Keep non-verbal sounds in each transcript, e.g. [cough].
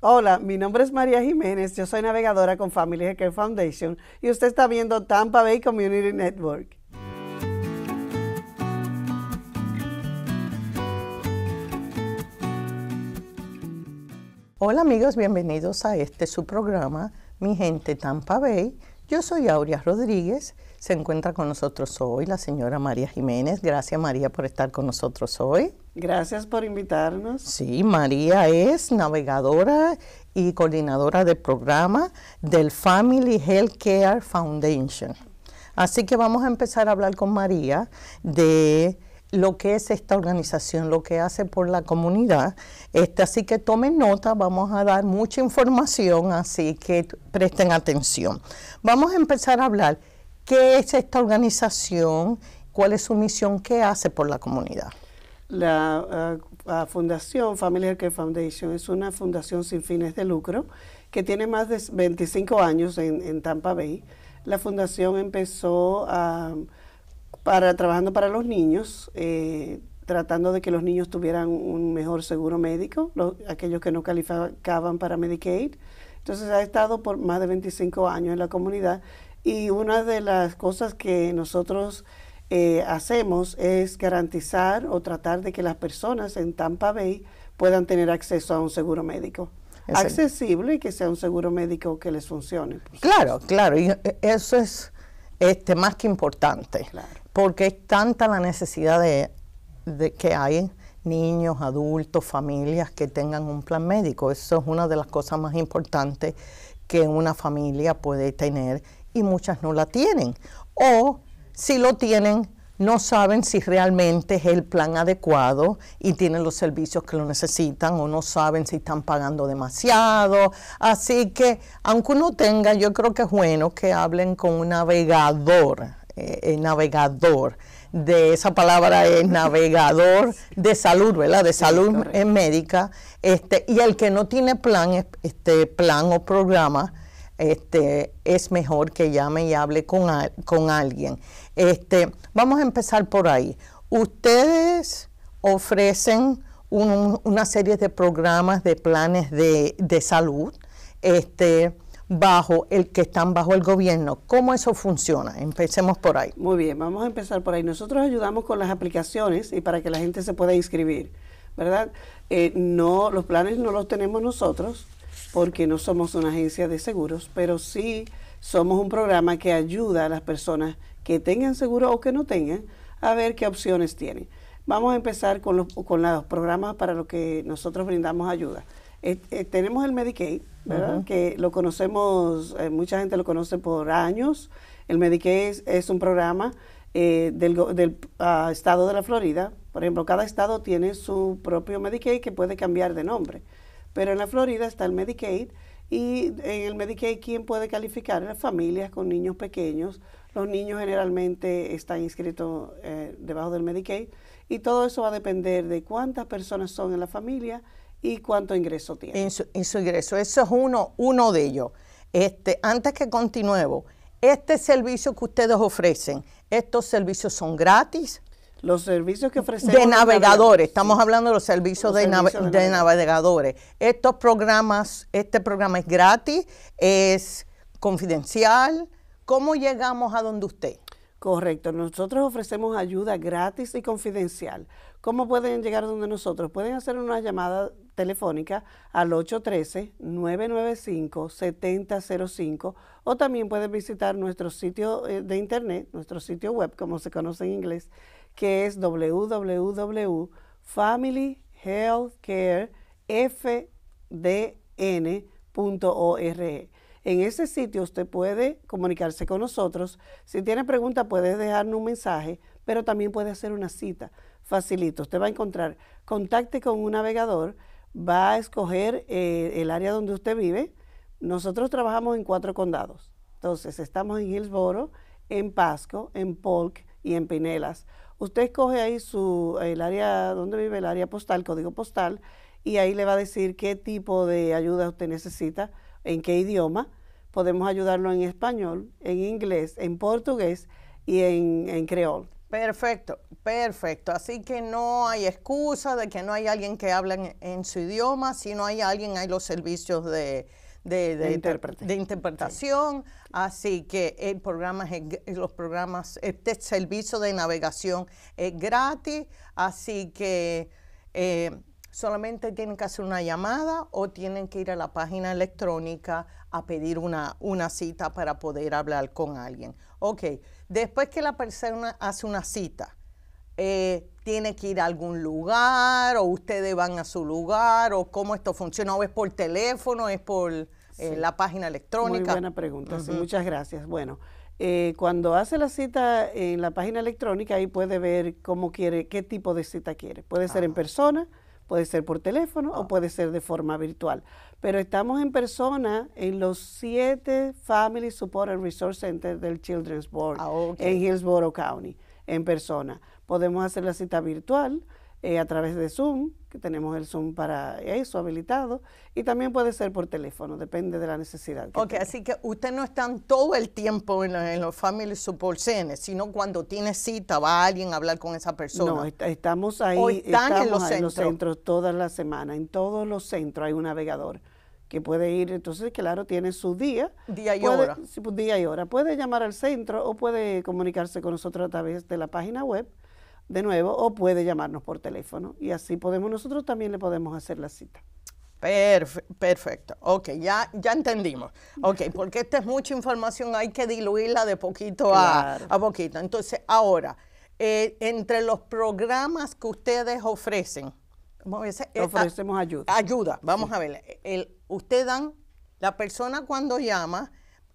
Hola, mi nombre es María Jiménez, yo soy navegadora con Family Hacker Foundation y usted está viendo Tampa Bay Community Network. Hola amigos, bienvenidos a este su programa, Mi Gente Tampa Bay. Yo soy Aurea Rodríguez se encuentra con nosotros hoy la señora María Jiménez. Gracias María por estar con nosotros hoy. Gracias por invitarnos. Sí, María es navegadora y coordinadora del programa del Family Health Care Foundation. Así que vamos a empezar a hablar con María de lo que es esta organización, lo que hace por la comunidad. Este, así que tomen nota, vamos a dar mucha información, así que presten atención. Vamos a empezar a hablar. ¿Qué es esta organización? ¿Cuál es su misión? ¿Qué hace por la comunidad? La eh, Fundación Family Healthcare Care Foundation es una fundación sin fines de lucro que tiene más de 25 años en, Tampa Bay. La fundación empezó para, trabajando para los niños, eh, tratando de que los niños tuvieran un mejor seguro médico, aquellos que no calificaban para Medicaid. Entonces ha estado por más de 25 años en la comunidad y una de las cosas que nosotros eh, hacemos es garantizar o tratar de que las personas en Tampa Bay puedan tener acceso a un seguro médico. accesible y que sea un seguro médico que les funcione. Claro, claro, y eh, eso es este, más que importante, porque es tanta la necesidad de, de, que hay niños, adultos, familias que tengan un plan médico. Eso es una de las cosas más importantes que una familia puede tener y muchas no la tienen. O si lo tienen, no saben si realmente es el plan adecuado y tienen los servicios que lo necesitan o no saben si están pagando demasiado. Así que, aunque uno tenga, yo creo que es bueno que hablen con un navegador, eh, eh navegador de esa palabra es [laughs] navegador de salud, ¿verdad? De salud médica. Este, y el que no tiene plan, este plan o programa, este, es mejor que llame y hable con, alguien. Este, vamos a empezar por ahí. Ustedes ofrecen una serie de programas, de planes de, de salud, este, bajo el que están bajo el gobierno. ¿Cómo eso funciona? Empecemos por ahí. Muy bien, vamos a empezar por ahí. Nosotros ayudamos con las aplicaciones y para que la gente se pueda inscribir, ¿verdad? Eh, no, los planes no los tenemos nosotros, porque no somos una agencia de seguros, pero sí somos un programa que ayuda a las personas que tengan seguro o que no tengan a ver qué opciones tienen. Vamos a empezar con los, con los programas para los que nosotros brindamos ayuda. Eh, eh, tenemos el Medicaid, que lo conocemos, eh, mucha gente lo conoce por años. El Medicaid es, un programa del, del ah, estado de la Florida. Por ejemplo, cada estado tiene su propio Medicaid que puede cambiar de nombre. Pero en la Florida está el Medicaid y en el Medicaid quién puede calificar las familias con niños pequeños. Los niños generalmente están inscritos eh, debajo del Medicaid y todo eso va a depender de cuántas personas son en la familia y cuánto ingreso tienen. En su, ingreso, eso es uno, uno de ellos. Este, antes que continuemos, este servicio que ustedes ofrecen, estos servicios son gratis, los servicios que ofrecemos. De navegadores, estamos hablando de los servicios, de, navegadores. Estos programas, este programa es gratis, es confidencial. ¿Cómo llegamos a donde usted? Correcto, nosotros ofrecemos ayuda gratis y confidencial. ¿Cómo pueden llegar donde nosotros? Pueden hacer una llamada telefónica al 813-995-7005 o también pueden visitar nuestro sitio eh, de internet, nuestro sitio web, como se conoce en inglés, que es www.familyhealthcarefdn.org. En ese sitio usted puede comunicarse con nosotros. Si tiene preguntas puede dejarnos un mensaje, pero también puede hacer una cita. Facilito. Usted va a encontrar contacte con un navegador, va a escoger eh, el área donde usted vive. Nosotros trabajamos en cuatro condados. Entonces, estamos en Hillsboro, en Pasco, en Polk y en Pinelas. Usted escoge ahí su, el área donde vive, el área postal, código postal, y ahí le va a decir qué tipo de ayuda usted necesita, en qué idioma. Podemos ayudarlo en español, en inglés, en portugués y en, en creol. Perfecto, perfecto. Así que no hay excusa de que no hay alguien que hable en, su idioma, Si no hay alguien, hay los servicios de, de, de, de, interpretación. Así que el programa eh, los programas, este servicio de navegación es gratis, así que eh, solamente tienen que hacer una llamada o tienen que ir a la página electrónica a pedir una, una cita para poder hablar con alguien. Ok, después que la persona hace una cita, eh, tiene que ir a algún lugar o ustedes van a su lugar o cómo esto funciona, o es por teléfono, es por en la página electrónica? Muy buena pregunta, muchas gracias. Bueno, eh, cuando hace la cita en la página electrónica, ahí puede ver cómo quiere, qué tipo de cita quiere. Puede ser en ah. persona, puede ser por teléfono o ah. puede ser de forma virtual. Pero estamos en persona en los siete Family Support and Resource Centers del Children's Board ah, en Hillsborough County, en persona. Podemos hacer la cita virtual eh, a través de Zoom, que tenemos el Zoom para eso habilitado, y también puede ser por teléfono, depende de la necesidad. ok, así que usted no están todo el tiempo en, los Family Support Centers, sino cuando tiene cita va alguien a hablar con esa persona. No, estamos ahí, están en, los, centros. los centros todas las semanas, en todos los centros hay un navegador que puede ir, entonces claro, tiene su día. Día y hora. Pues, día y hora. Puede llamar al centro o puede comunicarse con nosotros a través de la página web de nuevo o puede llamarnos por teléfono y así podemos nosotros también le podemos hacer la cita. perfecto, ok, ya, ya entendimos. Ok, [laughs] porque esta es mucha información, hay que diluirla de poquito a, poquito. Entonces, ahora, eh, entre los programas que ustedes ofrecen, vamos a eh, ofrecemos ah, ayuda. Ayuda, vamos a ver. El, usted dan, la persona cuando llama,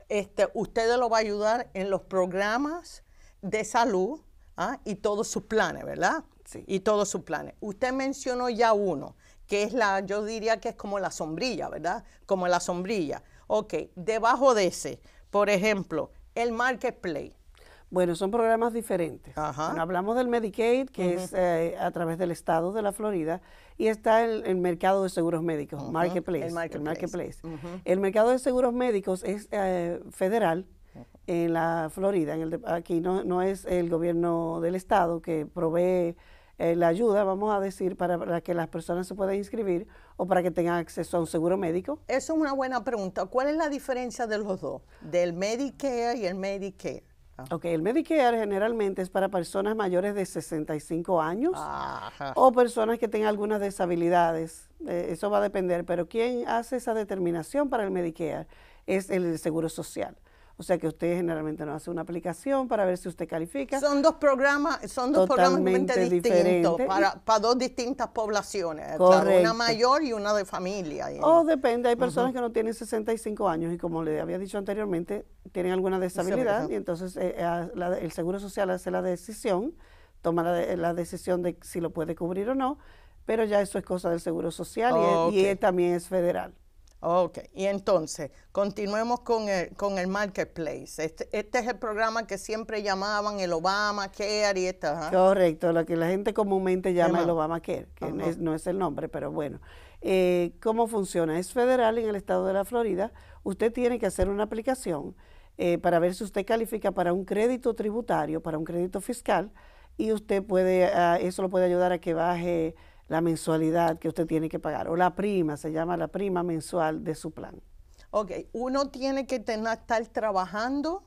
este, usted lo va a ayudar en los programas de salud, ¿ah? y todos sus planes, ¿verdad? Sí. Y todos sus planes. Usted mencionó ya uno, que es la, yo diría que es como la sombrilla, ¿verdad? Como la sombrilla. Ok, debajo de ese, por ejemplo, el marketplace. Bueno, son programas diferentes. Ajá. hablamos del Medicaid, que es eh, a través del estado de la Florida, y está el, mercado de seguros médicos, marketplace, El marketplace. El, mercado de seguros médicos es eh, federal, en la Florida, en aquí no, es el gobierno del estado que provee eh, la ayuda, vamos a decir, para, que las personas se puedan inscribir o para que tengan acceso a un seguro médico? Eso es una buena pregunta. ¿Cuál es la diferencia de los dos, del Medicare y el Medicare? Ah. Ok, el Medicare generalmente es para personas mayores de 65 años o personas que tengan algunas deshabilidades. Eh, eso va a depender, pero ¿quién hace esa determinación para el Medicare? Es el Seguro Social. O sea que usted generalmente no hace una aplicación para ver si usted califica. Son dos programas, son dos Totalmente distintos para, dos distintas poblaciones, una mayor y una de familia. O depende, hay personas que no tienen 65 años y como le había dicho anteriormente, tienen alguna desabilidad y entonces eh, eh, el Seguro Social hace la decisión, toma eh, la, decisión de si lo puede cubrir o no, pero ya eso es cosa del Seguro Social y, también es federal. Ok, y entonces, continuemos con el, con el marketplace. Este, este es el programa que siempre llamaban el Care y esta. Correcto, lo que la gente comúnmente llama el Obama Care, que no, es, no es el nombre, pero bueno. Eh, ¿Cómo funciona? Es federal en el estado de la Florida. Usted tiene que hacer una aplicación eh, para ver si usted califica para un crédito tributario, para un crédito fiscal, y usted puede, ah, eso lo puede ayudar a que baje la mensualidad que usted tiene que pagar, o la prima, se llama la prima mensual de su plan. Ok, ¿uno tiene que estar trabajando?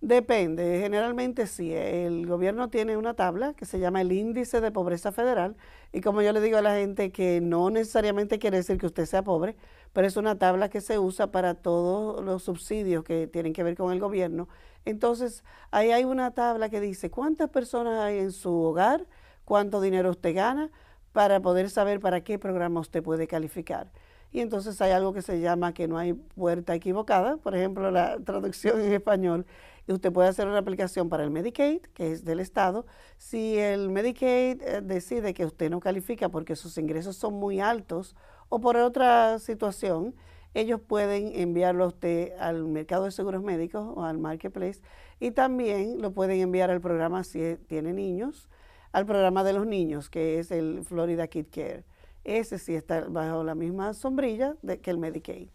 Depende, generalmente sí. El gobierno tiene una tabla que se llama el índice de pobreza federal y como yo le digo a la gente que no necesariamente quiere decir que usted sea pobre, pero es una tabla que se usa para todos los subsidios que tienen que ver con el gobierno. Entonces, ahí hay una tabla que dice cuántas personas hay en su hogar, cuánto dinero usted gana, para poder saber para qué programa usted puede calificar. Y entonces hay algo que se llama que no hay puerta equivocada, por ejemplo, la [laughs] traducción en español. Y usted puede hacer una aplicación para el Medicaid, que es del Estado. Si el Medicaid eh, decide que usted no califica porque sus ingresos son muy altos o por otra situación, ellos pueden enviarlo a usted al mercado de seguros médicos o al marketplace y también lo pueden enviar al programa si eh, tiene niños al programa de los niños, que es el Florida Kid Care. Ese sí está bajo la misma sombrilla de, que el Medicaid.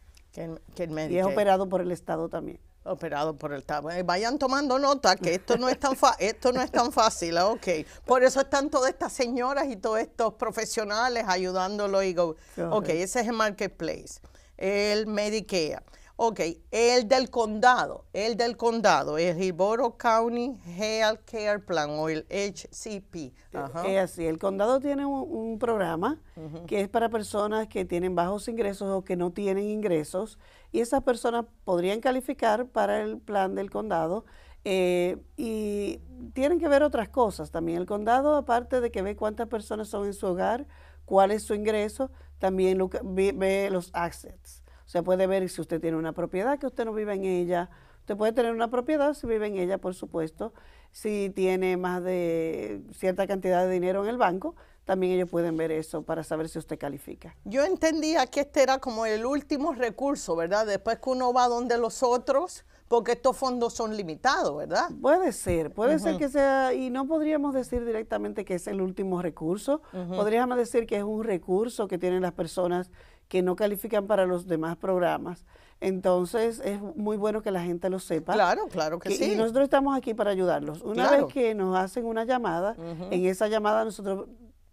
Y es operado por el Estado también operado por el estado. Eh, vayan tomando nota que esto no es tan [laughs] esto no es tan fácil, ¿ah? Por eso están todas estas señoras y todos estos profesionales ayudándolo y Ok, ese es el marketplace. El Medicare. Ok, el del condado, el del condado, el Riboro County Health Care Plan o el HCP. Eh, Ajá. Es eh, así, el condado tiene un, programa que es para personas que tienen bajos ingresos o que no tienen ingresos y esas personas podrían calificar para el plan del condado eh, y tienen que ver otras cosas también. El condado, aparte de que ve cuántas personas son en su hogar, cuál es su ingreso, también ve, ve los assets se puede ver si usted tiene una propiedad que usted no vive en ella. Usted puede tener una propiedad si vive en ella, por supuesto. Si tiene más de cierta cantidad de dinero en el banco, también ellos pueden ver eso para saber si usted califica. Yo entendía que este era como el último recurso, ¿verdad? Después que uno va donde los otros, porque estos fondos son limitados, ¿verdad? Puede ser, puede ser que sea, y no podríamos decir directamente que es el último recurso, podríamos decir que es un recurso que tienen las personas que no califican para los demás programas. Entonces es muy bueno que la gente lo sepa. Claro, claro que, sí. Y nosotros estamos aquí para ayudarlos. Una vez que nos hacen una llamada, en esa llamada nosotros,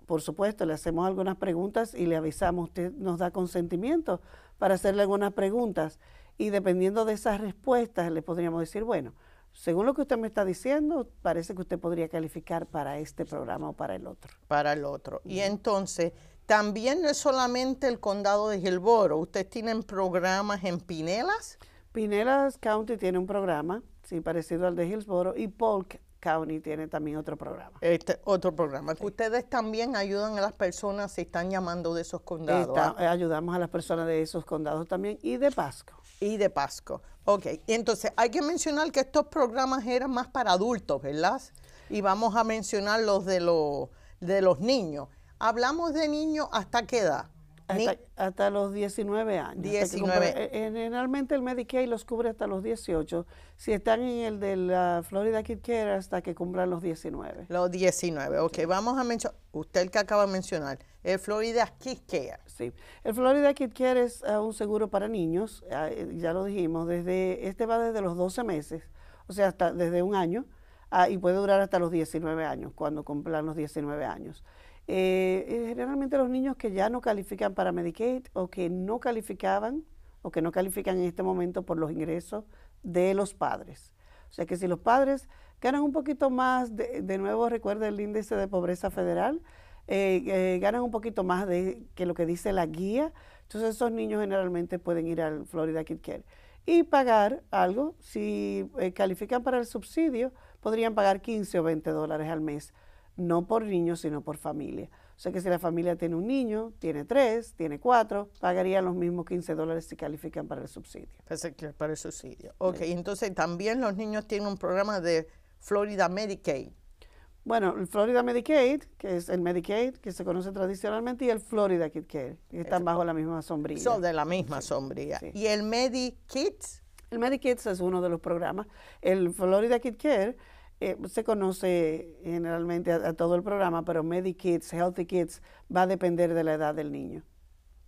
por supuesto, le hacemos algunas preguntas y le avisamos, usted nos da consentimiento para hacerle algunas preguntas. Y dependiendo de esas respuestas, le podríamos decir, bueno, según lo que usted me está diciendo, parece que usted podría calificar para este programa o para el otro. Para el otro. Y entonces también no es solamente el condado de Hillsboro. ¿ustedes tienen programas en Pinelas? Pinelas County tiene un programa, sí, parecido al de Hillsboro y Polk County tiene también otro programa. Este, otro programa. Que ustedes también ayudan a las personas, se están llamando de esos condados. Ah? Eh, ayudamos a las personas de esos condados también y de Pasco. Y de Pasco. Ok, entonces hay que mencionar que estos programas eran más para adultos, ¿verdad? Y vamos a mencionar los de, los de los niños. Hablamos de niños hasta qué edad. Hasta, los 19 años. Eh, eh, generalmente el Medicaid los cubre hasta los 18. Si están en el de la Florida Kid Care, hasta que cumplan los 19. Los 19, ok. Vamos a mencionar, usted que acaba de mencionar, el Florida Kid Care. Sí, el Florida Kid Care es ah, un seguro para niños, ah, eh, ya lo dijimos, desde este va desde los 12 meses, o sea, hasta desde un año, ah, y puede durar hasta los 19 años, cuando cumplan los 19 años eh, generalmente eh, los niños que ya no califican para Medicaid o que no calificaban o que no califican en este momento por los ingresos de los padres. O sea que si los padres ganan un poquito más, de, nuevo recuerda el índice de pobreza federal, eh, eh, ganan un poquito más de que lo que dice la guía, entonces esos niños generalmente pueden ir al Florida KidCare y pagar algo, si califican para el subsidio, podrían pagar 15 o 20 dólares al mes no por niños, sino por familia. O sea que si la familia tiene un niño, tiene tres, tiene cuatro, pagarían los mismos 15 dólares si califican para el subsidio. Para el subsidio. Ok, entonces también los niños tienen un programa de Florida Medicaid. Bueno, el Florida Medicaid, que es el Medicaid que se conoce tradicionalmente, y el Florida Kid Care, que están bajo la misma sombrilla. Son de la misma sombrilla. ¿Y el MediKids? El MediKids es uno de los programas. El Florida Kid Care eh, se conoce generalmente a, todo el programa, pero MediKids, Healthy Kids, va a depender de la edad del niño.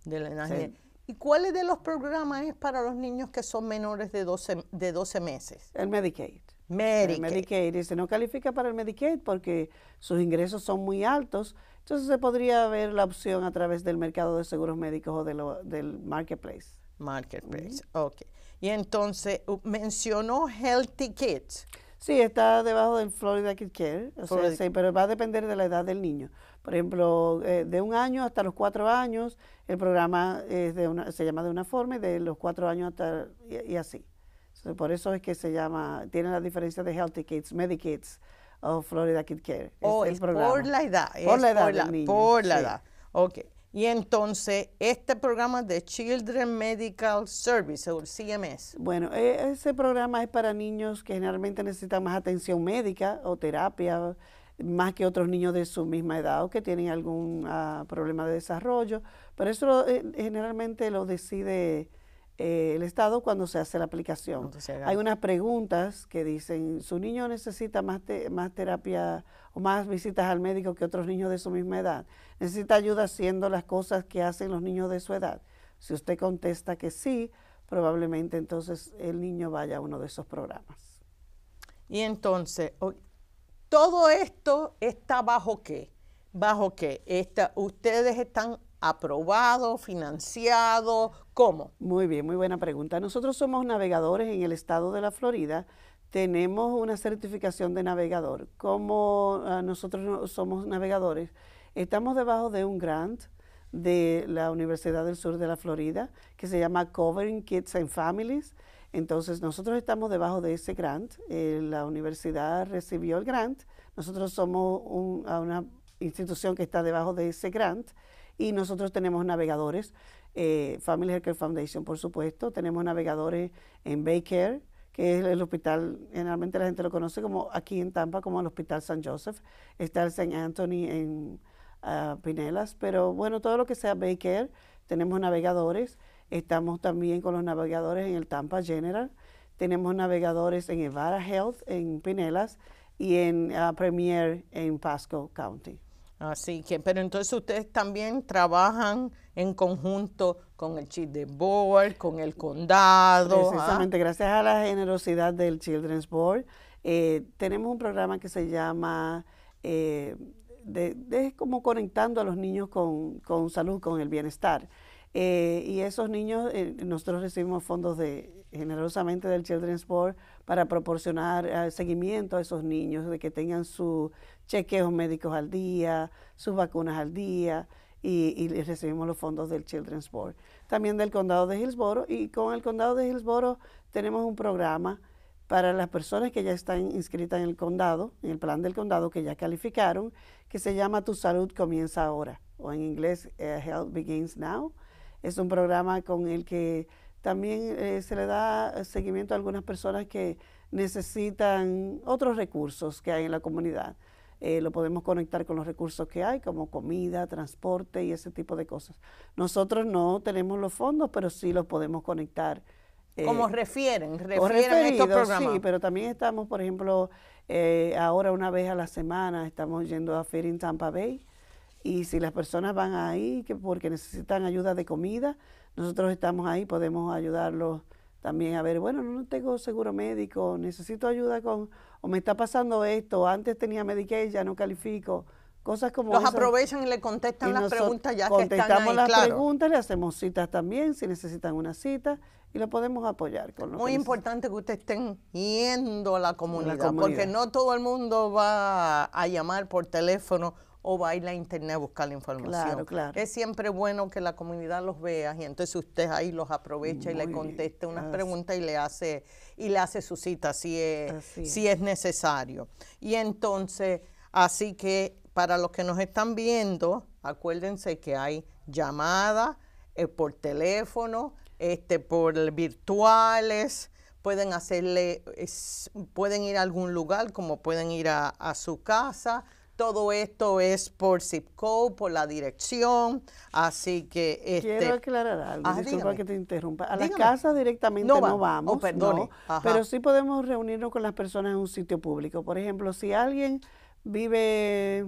De la edad. ¿Y cuáles de los programas es para los niños que son menores de 12, de 12 meses? El Medicaid. Medicaid. Medicaid. Y se no califica para el Medicaid porque sus ingresos son muy altos. Entonces se podría ver la opción a través del mercado de seguros médicos o de del marketplace. Marketplace, ok. Y entonces mencionó Healthy Kids. Sí, está debajo del Florida Kid Care, pero va a depender de la edad del niño. Por ejemplo, eh, de un año hasta los cuatro años, el programa es de se llama de una forma y de los cuatro años hasta y, así. por eso es que se llama, tiene la diferencia de Healthy Kids, Medikids o Florida Kid Care. es, oh, por la edad. Por la edad. edad. Ok. Y entonces, este programa de Children Medical Service, o CMS. Bueno, e, ese programa es para niños que generalmente necesitan más atención médica o terapia, más que otros niños de su misma edad o que tienen algún ah, problema de desarrollo. Pero eso eh, generalmente lo decide eh, el Estado cuando se hace la aplicación. Hay unas preguntas que dicen, ¿su niño necesita más, más terapia más visitas al médico que otros niños de su misma edad. Necesita ayuda haciendo las cosas que hacen los niños de su edad. Si usted contesta que sí, probablemente entonces el niño vaya a uno de esos programas. Y entonces, todo esto está bajo qué? Bajo qué? ustedes están aprobados, financiados, ¿cómo? Muy bien, muy buena pregunta. Nosotros somos navegadores en el estado de la Florida tenemos una certificación de navegador. Como ah, nosotros somos navegadores, estamos debajo de un grant de la Universidad del Sur de la Florida que se llama Covering Kids and Families. Entonces nosotros estamos debajo de ese grant. Eh, la universidad recibió el grant. Nosotros somos una institución que está debajo de ese grant y nosotros tenemos navegadores. Eh, Family Healthcare Foundation, por supuesto. Tenemos navegadores en Baycare, que es el hospital, generalmente la gente lo conoce como aquí en Tampa como el Hospital San Joseph, está el San Anthony en uh, ah, Pinelas, pero bueno, todo lo que sea Baker, tenemos navegadores, estamos también con los navegadores en el Tampa General, tenemos navegadores en Evara Health en Pinelas y en ah, Premier en Pasco County. Así ah, que, pero entonces ustedes también trabajan en conjunto con el Children's Board, con el condado. Precisamente, gracias a la generosidad del Children's Board, eh, tenemos un programa que se llama... Eh, de, como conectando a los niños con, salud, con el bienestar. Eh, y esos niños, eh, nosotros recibimos fondos de, generosamente del Children's Board para proporcionar seguimiento a esos niños, de que tengan sus chequeos médicos al día, sus vacunas al día, y, recibimos los fondos del Children's Board. También del condado de Hillsboro. y con el condado de Hillsboro tenemos un programa para las personas que ya están inscritas en el condado, en el plan del condado, que ya calificaron, que se llama Tu Salud Comienza Ahora, o en inglés eh, Health Begins Now. Es un programa con el que también eh, se le da seguimiento a algunas personas que necesitan otros recursos que hay en la comunidad. Eh, lo podemos conectar con los recursos que hay, como comida, transporte y ese tipo de cosas. Nosotros no tenemos los fondos, pero sí los podemos conectar. Eh, como refieren, refieren estos programas. Sí, pero también estamos, por ejemplo, eh, ahora una vez a la semana estamos yendo a Fair in Tampa Bay y si las personas van ahí que porque necesitan ayuda de comida, nosotros estamos ahí, podemos ayudarlos también a ver, bueno, no tengo seguro médico, necesito ayuda con o me está pasando esto, antes tenía Medicaid, ya no califico. Cosas como Los aprovechan y le contestan las preguntas ya que están ahí, Contestamos las preguntas, le hacemos citas también, si necesitan una cita, y lo podemos apoyar. Con lo Muy importante que usted estén yendo a la comunidad, porque no todo el mundo va a llamar por teléfono o va a ir a internet a buscar la información. Claro, claro. Es siempre bueno que la comunidad los vea y entonces usted ahí los aprovecha y le conteste unas pregunta preguntas y le hace y le hace su cita si es, si es necesario. Y entonces, así que para los que nos están viendo, acuérdense que hay llamadas eh, por teléfono, este, por virtuales, pueden hacerle, pueden ir a algún lugar, como pueden ir a su casa todo esto es por zip por la dirección, así que... Este, Quiero aclarar algo, ah, disculpa que te interrumpa. A la casa directamente no, vamos, oh, pero sí podemos reunirnos con las personas en un sitio público. Por ejemplo, si alguien vive,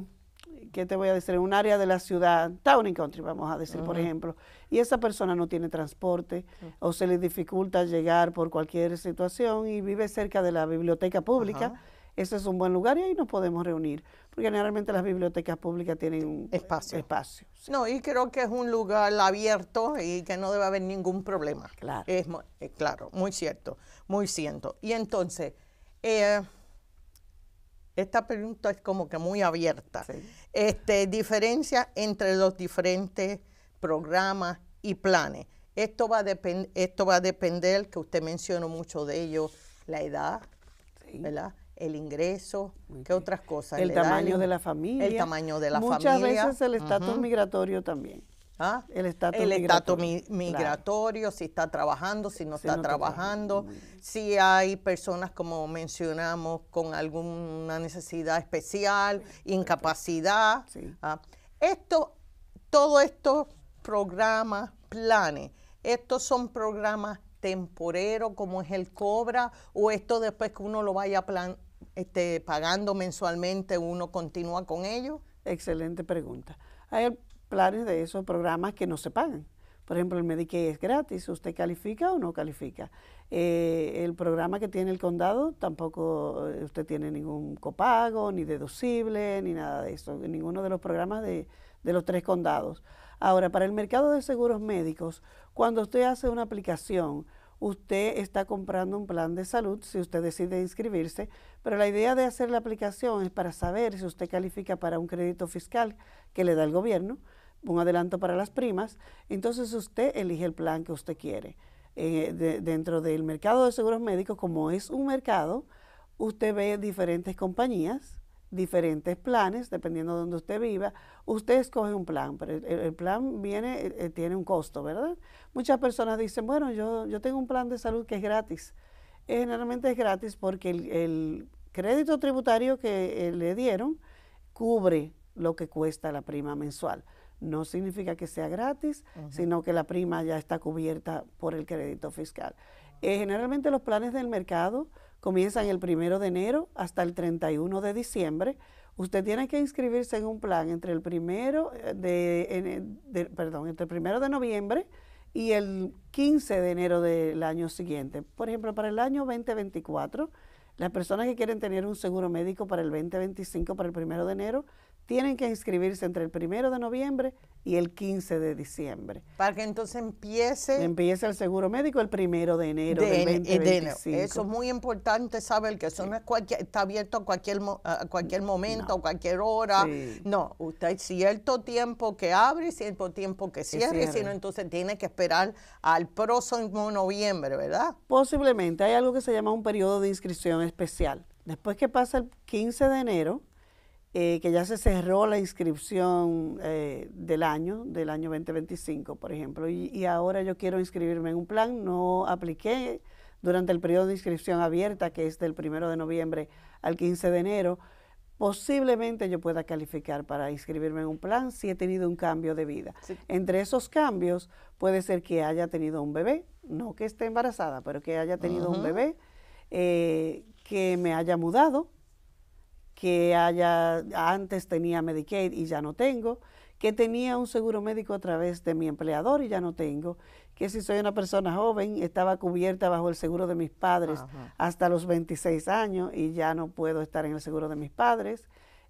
¿qué te voy a decir? En un área de la ciudad, town and country, vamos a decir, por ejemplo, y esa persona no tiene transporte o se le dificulta llegar por cualquier situación y vive cerca de la biblioteca pública ese es un buen lugar y ahí nos podemos reunir, porque generalmente las bibliotecas públicas tienen un espacio. No, y creo que es un lugar abierto y que no debe haber ningún problema. Claro. Es, eh, claro, muy cierto, muy cierto. Y entonces, eh, esta pregunta es como que muy abierta. Sí. Este, diferencia entre los diferentes programas y planes. Esto va, a esto va a depender, que usted mencionó mucho de ello, la edad, ¿verdad? el ingreso, qué otras cosas. El tamaño de la familia. El tamaño de la familia. Muchas veces ¿Ah? el estatus migratorio también. El estatus migratorio, si está trabajando, si no está trabajando, si hay personas, como mencionamos, con alguna necesidad especial, incapacidad. ¿ah? Esto, todos estos programas, planes, estos son programas temporeros como es el COBRA o esto después que uno lo vaya plan este, pagando mensualmente, uno continúa con ellos? Excelente pregunta. Hay planes de esos programas que no se pagan. Por ejemplo, el Medicaid es gratis, usted califica o no califica. Eh, el programa que tiene el condado tampoco eh, usted tiene ningún copago, ni deducible, ni nada de eso, ninguno de los programas de, de los tres condados. Ahora, para el mercado de seguros médicos, cuando usted hace una aplicación, usted está comprando un plan de salud si usted decide inscribirse, pero la idea de hacer la aplicación es para saber si usted califica para un crédito fiscal que le da el gobierno, un adelanto para las primas, entonces usted elige el plan que usted quiere. Eh, dentro del mercado de seguros médicos, como es un mercado, usted ve diferentes compañías diferentes planes, dependiendo de donde usted viva. Usted escoge un plan, pero el, plan viene, eh, eh, tiene un costo, ¿verdad? Muchas personas dicen, bueno, yo, yo tengo un plan de salud que es gratis. Eh, generalmente es gratis porque el, crédito tributario que le dieron cubre lo que cuesta la prima mensual. No significa que sea gratis, sino que la prima ya está cubierta por el crédito fiscal. generalmente los planes del mercado comienzan el primero de enero hasta el 31 de diciembre. Usted tiene que inscribirse en un plan entre el primero eh, eh, de, perdón, entre el de noviembre y el 15 de enero del año siguiente. Por ejemplo, para el año 2024, las personas que quieren tener un seguro médico para el 2025, para el primero de enero, tienen que inscribirse entre el primero de noviembre y el 15 de diciembre. Para que entonces empiece... Empiece el seguro médico el primero de enero del eh, eso es muy importante saber que eso no cualquier, está abierto a cualquier, cualquier momento, a cualquier hora. No, usted cierto tiempo que abre cierto tiempo que cierre, sino entonces tiene que esperar al próximo noviembre, ¿verdad? Posiblemente. Hay algo que se llama un periodo de inscripción especial. Después que pasa el 15 de enero, eh, que ya se cerró la inscripción eh, del año, del año 2025, por ejemplo, y, ahora yo quiero inscribirme en un plan, no apliqué durante el periodo de inscripción abierta, que es del 1 de noviembre al 15 de enero, posiblemente yo pueda calificar para inscribirme en un plan si he tenido un cambio de vida. Entre esos cambios puede ser que haya tenido un bebé, no que esté embarazada, pero que haya tenido un bebé, eh, que me haya mudado, que haya, antes tenía Medicaid y ya no tengo, que tenía un seguro médico a través de mi empleador y ya no tengo, que si soy una persona joven estaba cubierta bajo el seguro de mis padres hasta los 26 años y ya no puedo estar en el seguro de mis padres.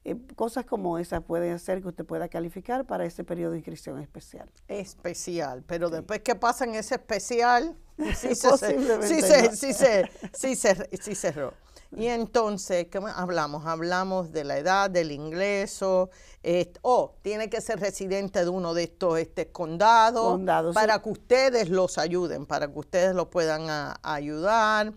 Eh, cosas como esas pueden hacer que usted pueda calificar para ese periodo de inscripción especial. Especial, pero después que pasa en ese especial, [laughs] sí se, cerró. Y entonces, ¿qué hablamos? Hablamos de la edad, del ingreso, o tiene que ser residente de uno de estos este, condados, para que ustedes los ayuden, para que ustedes los puedan ah, ayudar.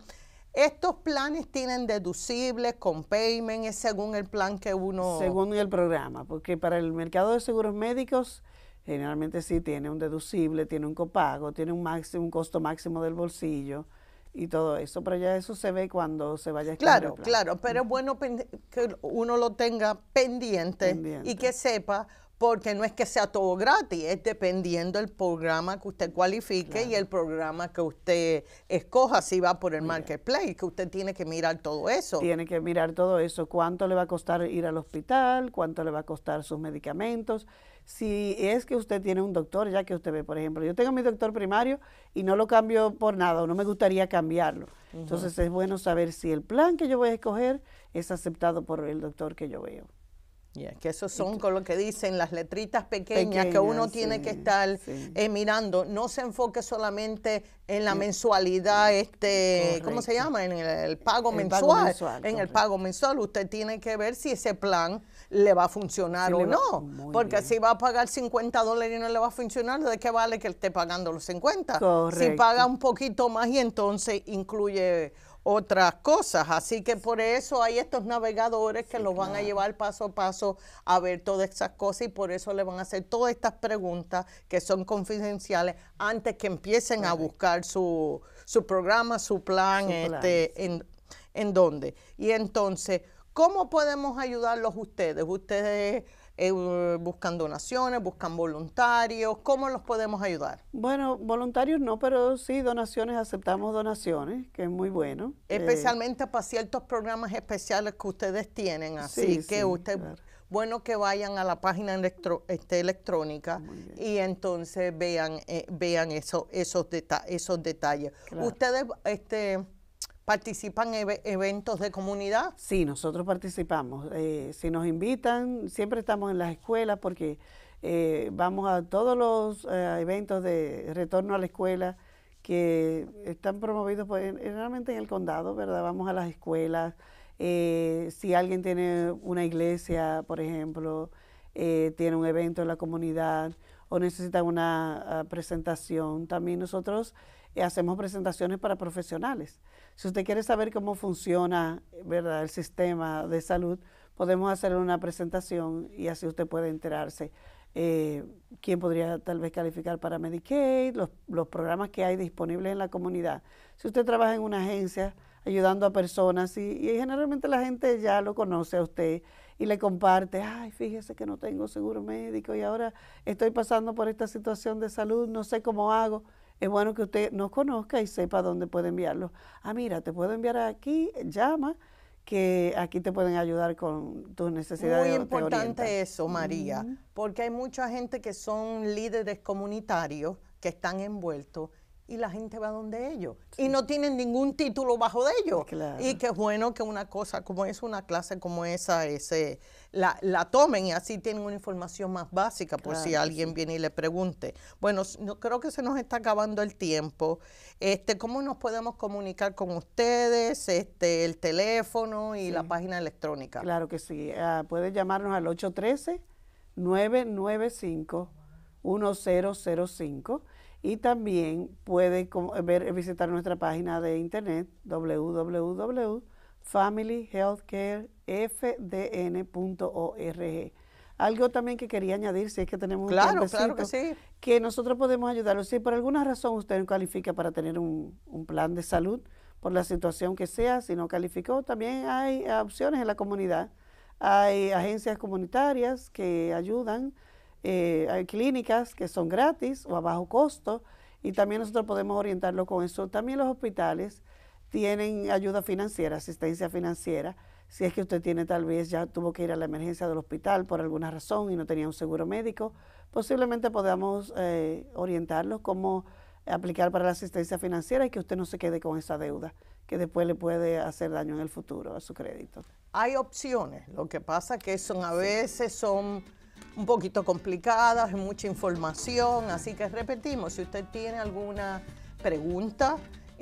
Estos planes tienen deducibles con payment, es según el plan que uno... Según el programa, porque para el mercado de seguros médicos generalmente sí tiene un deducible, tiene un copago, tiene un, máximo, un costo máximo del bolsillo y todo eso, pero ya eso se ve cuando se vaya a Claro, claro, pero es bueno que uno lo tenga pendiente, y que sepa, porque no es que sea todo gratis, es dependiendo del programa que usted cualifique y el programa que usted escoja, si va por el marketplace, que usted tiene que mirar todo eso. Tiene que mirar todo eso, cuánto le va a costar ir al hospital, cuánto le va a costar sus medicamentos. Si es que usted tiene un doctor, ya que usted ve, por ejemplo, yo tengo mi doctor primario y no lo cambio por nada no me gustaría cambiarlo. Entonces es bueno saber si el plan que yo voy a escoger es aceptado por el doctor que yo veo es que esos son con lo que dicen las letritas pequeñas, que uno tiene que estar eh, mirando. No se enfoque solamente en la mensualidad, este, ¿cómo se llama? En el, pago, mensual. En el pago mensual, usted tiene que ver si ese plan le va a funcionar o no. porque si va a pagar 50 dólares y no le va a funcionar, ¿de qué vale que esté pagando los 50? Si paga un poquito más y entonces incluye otras cosas. Así que por eso hay estos navegadores que los van a llevar paso a paso a ver todas esas cosas y por eso le van a hacer todas estas preguntas que son confidenciales antes que empiecen a buscar su, su, programa, su plan, este, en, en dónde. Y entonces, ¿cómo podemos ayudarlos ustedes? Ustedes eh, buscan donaciones, buscan voluntarios, ¿cómo los podemos ayudar? Bueno, voluntarios no, pero sí donaciones, aceptamos donaciones, que es muy bueno. Eh, Especialmente para ciertos programas especiales que ustedes tienen, así que ustedes bueno que vayan a la página electro, este, electrónica y entonces vean, eh, vean eso, esos, esos detalles. Ustedes, este, ¿Participan en eventos de comunidad? Sí, nosotros participamos. Eh, si nos invitan, siempre estamos en las escuelas porque eh, vamos a todos los eh, eventos de retorno a la escuela que están promovidos realmente en el condado, ¿verdad? Vamos a las escuelas. si alguien tiene una iglesia, por ejemplo, tiene un evento en la comunidad o necesita una ah, presentación, también nosotros hacemos presentaciones para profesionales. Si usted quiere saber cómo funciona ¿verdad? el sistema de salud, podemos hacer una presentación y así usted puede enterarse eh, quién podría tal vez calificar para Medicaid, los, programas que hay disponibles en la comunidad. Si usted trabaja en una agencia ayudando a personas y, y generalmente la gente ya lo conoce a usted y le comparte, ay, fíjese que no tengo seguro médico y ahora estoy pasando por esta situación de salud, no sé cómo hago es bueno que usted nos conozca y sepa dónde puede enviarlo. Ah, mira, te puedo enviar aquí, llama, que aquí te pueden ayudar con tus necesidades. Muy importante eso, María, porque hay mucha gente que son líderes comunitarios que están envueltos y la gente va donde ellos y no tienen ningún título bajo de ellos. Y qué bueno que una cosa como es una clase como esa, ese, la, la, tomen y así tienen una información más básica por si alguien viene y le pregunte. Bueno, creo que se nos está acabando el tiempo. Este, ¿Cómo nos podemos comunicar con ustedes? Este, el teléfono y la página electrónica. Claro que sí. Ah, puede llamarnos al 813 995 1005 y también puede eh, ver, visitar nuestra página de internet www.familyhealthcarefdn.org. Algo también que quería añadir, si es que tenemos un que que nosotros podemos ayudarlo. Si por alguna razón usted no califica para tener un, un plan de salud, por la situación que sea, si no calificó, también hay opciones en la comunidad. Hay agencias comunitarias que ayudan eh, hay clínicas que son gratis o a bajo costo y también nosotros podemos orientarlo con eso. También los hospitales tienen ayuda financiera, asistencia financiera. Si es que usted tiene tal vez ya tuvo que ir a la emergencia del hospital por alguna razón y no tenía un seguro médico, posiblemente podamos orientarlo eh, orientarlos cómo aplicar para la asistencia financiera y que usted no se quede con esa deuda que después le puede hacer daño en el futuro a su crédito. Hay opciones, lo que pasa que son a veces son un poquito complicadas, mucha información, así que repetimos, si usted tiene alguna pregunta,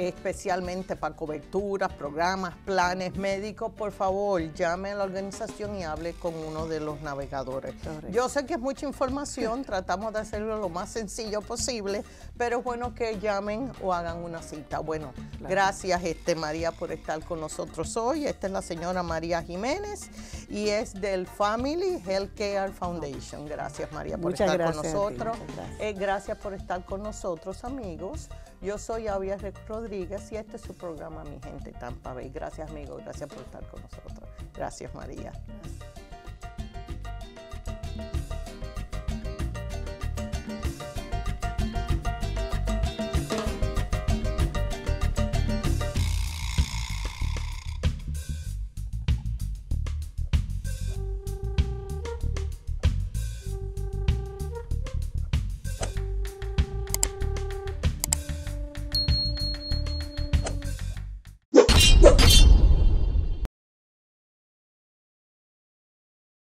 especialmente para coberturas, programas, planes médicos, por favor, llame a la organización y hable con uno de los navegadores. Yo sé que es mucha información, [laughs] tratamos de hacerlo lo más sencillo posible, pero es bueno que llamen o hagan una cita. Bueno, gracias este, María por estar con nosotros hoy. Esta es la señora María Jiménez y es del Family Healthcare Foundation. Gracias María por estar con nosotros. gracias. Eh, gracias por estar con nosotros amigos. Yo soy Avia Rodríguez y este es su programa Mi Gente Tampa Bay. Gracias, amigo. Gracias por estar con nosotros. Gracias, María.